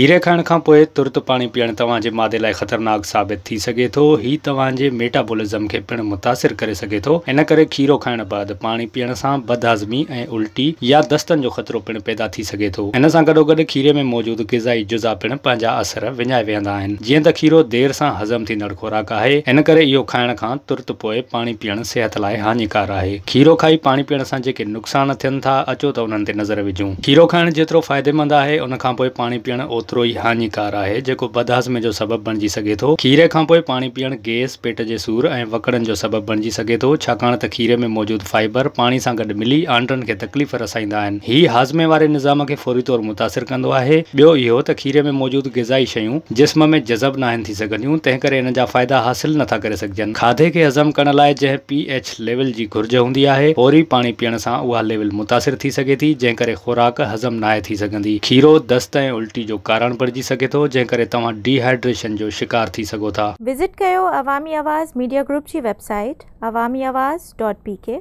खीरे खाइण खां पोइ तुर्त पाणी पीअणु तव्हांजे मादे लाइ ख़तरनाक साबित थी सघे थो हीउ तव्हांजे मेटाबोलिज़म खे पिणु मुतासिर करे सघे थो इन करे खीरो खाइण बाद पाणी पीअण सां बद हाज़मी ऐं उल्टी या दस्तनि जो ख़तरो पिणु पैदा थी सघे थो हिन सां गॾो गॾु खीर में मौजूदु गिज़ाई जुज़ा पिणु पंहिंजा असर विञाए वेहंदा आहिनि जीअं त खीरो देरि सां हज़म थींदड़ खुराक आहे इन करे इहो खाइण खां तुर्त पोइ पाणी पीअणु सिहत लाइ हानिकार आहे खीरो खाई पाणी पीअण सां जेके नुक़सान थियनि था अचो त उन्हनि ते नज़र विझूं खीरो खाइणु जेतिरो फ़ाइदेमंद आहे उन खां पोइ पाणी पीअणु ओतो ही हानिकार है जो जेको बदहज़म जो सबब बणिजी सघे थो खीरे का पानी पीण गैस पेट के सूर ए वकड़न जो सबबु बणिजी सघे थो खीरे में मौजूद फाइबर पानी सां गॾु मिली आंडनि खे तकलीफ़ रसाइंदा हि हाज़मे वे निज़ाम के फौरी तौर मुतासिर कंदो आहे ॿियो इहो त खीरे में मौजूद ग़िज़ाई शूं जिसम में जज़ब न आहिनि थी सघंदियूं तंहिं करे हिन जा हासिल नथा करे सकजन खाधे के हज़म करण लाइ जंहिं पी एच लेवल की घुर्ज होंगी है ओरी पानी पीण से उ लेवल मुतासर थी सघे थी जंहिं ख़ुराक हज़म नाहे थी सघंदी खीरो दस्त ऐं उल्टी जो कारण कारण बणिजी सके तो जैसे करे डिहाइड्रेशन जो शिकार थी सको था विज़िट कयो अवामी आवाज़ मीडिया ग्रुप की website Awami Awaz dot P के